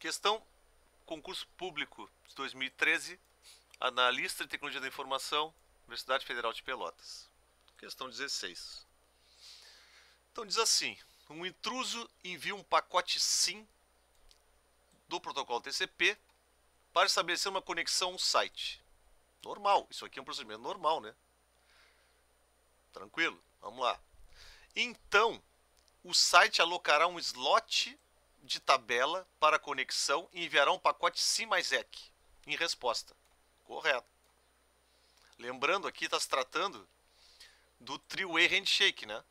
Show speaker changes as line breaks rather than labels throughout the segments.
Questão concurso público de 2013, analista de tecnologia da informação, Universidade Federal de Pelotas. Questão 16. Então diz assim: um intruso envia um pacote SIM do protocolo TCP para estabelecer uma conexão a um site. Normal, isso aqui é um procedimento normal, né? Tranquilo, vamos lá. Então, o site alocará um slot de tabela para conexão e enviará um pacote sim mais EC em resposta. Correto. Lembrando aqui, está se tratando do three-way handshake, né?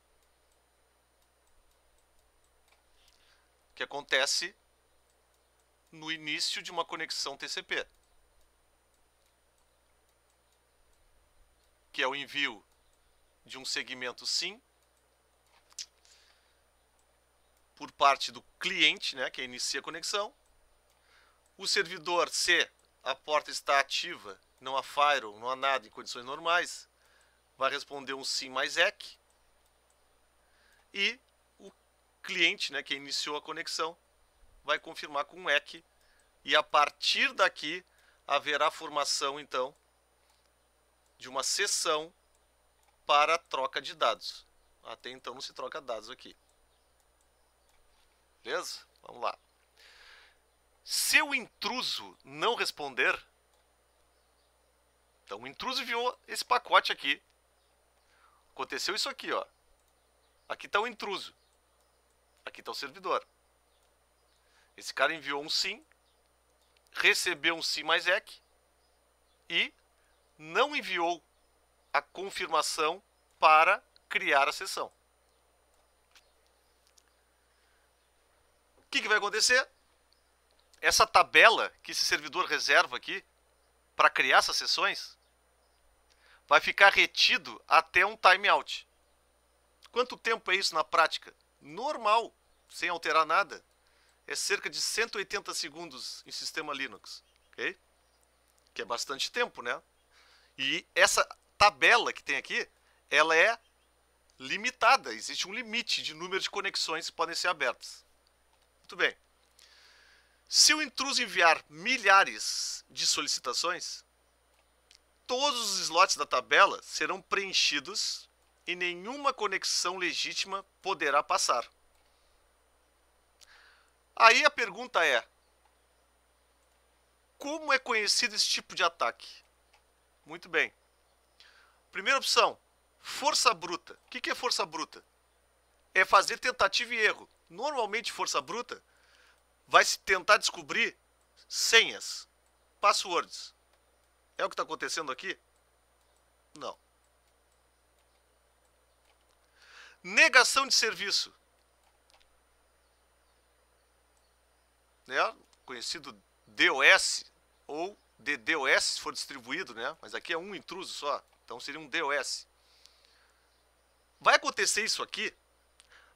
Que acontece no início de uma conexão TCP. Que é o envio de um segmento SIM por parte do cliente, né, que inicia a conexão. O servidor, se a porta está ativa, não há firewall, não há nada em condições normais, vai responder um sim mais EC. E o cliente, né, que iniciou a conexão, vai confirmar com um EC. E a partir daqui haverá formação, então, de uma sessão para troca de dados. Até então não se troca dados aqui. Beleza? Vamos lá. Se o intruso não responder. Então o intruso enviou esse pacote aqui. Aconteceu isso aqui, ó. Aqui está o intruso. Aqui está o servidor. Esse cara enviou um sim, recebeu um sim mais EC e não enviou a confirmação para criar a sessão. O que, que vai acontecer? Essa tabela que esse servidor reserva aqui para criar essas sessões vai ficar retido até um timeout. Quanto tempo é isso na prática? Normal, sem alterar nada, é cerca de 180 segundos em sistema Linux, ok? Que é bastante tempo, né? E essa tabela que tem aqui, ela é limitada, existe um limite de número de conexões que podem ser abertas. Muito bem. Se o intruso enviar milhares de solicitações, todos os slots da tabela serão preenchidos e nenhuma conexão legítima poderá passar. Aí a pergunta é: como é conhecido esse tipo de ataque? Muito bem. Primeira opção: força bruta. O que é força bruta? é fazer tentativa e erro. Normalmente, força bruta vai se tentar descobrir senhas, passwords. É o que está acontecendo aqui? Não. Negação de serviço. Né? Conhecido DOS ou DDoS se for distribuído, né? Mas aqui é um intruso só, então seria um DOS. Vai acontecer isso aqui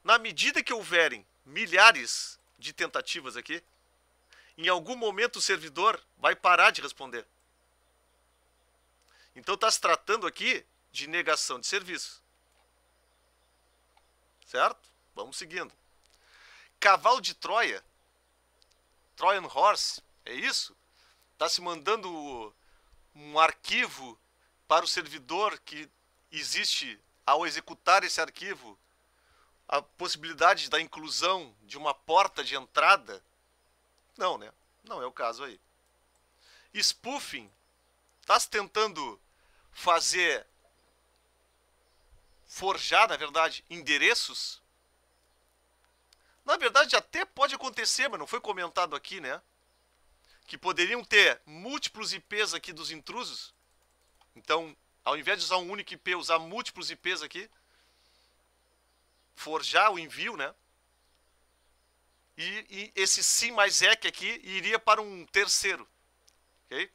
na medida que houverem milhares de tentativas aqui, em algum momento o servidor vai parar de responder. Então está se tratando aqui de negação de serviço. Certo? Vamos seguindo. Cavalo de Troia, Trojan Horse, é isso? Está se mandando um arquivo para o servidor que existe ao executar esse arquivo a possibilidade da inclusão de uma porta de entrada? Não, né? Não é o caso aí. Spoofing está se tentando fazer forjar, na verdade, endereços. Na verdade, até pode acontecer, mas não foi comentado aqui, né? Que poderiam ter múltiplos IPs aqui dos intrusos. Então, ao invés de usar um único IP, usar múltiplos IPs aqui forjar o envio, né? E, e esse sim mais é que aqui iria para um terceiro, ok?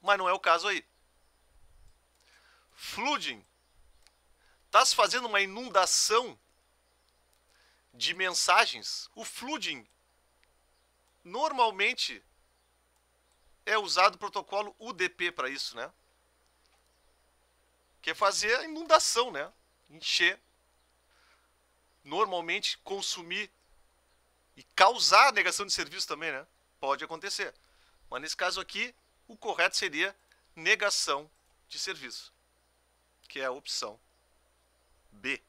Mas não é o caso aí. Flooding. Está se fazendo uma inundação de mensagens. O flooding normalmente é usado o protocolo UDP para isso, né? Que é fazer a inundação, né? Encher normalmente consumir e causar negação de serviço também, né? Pode acontecer. Mas nesse caso aqui, o correto seria negação de serviço, que é a opção B.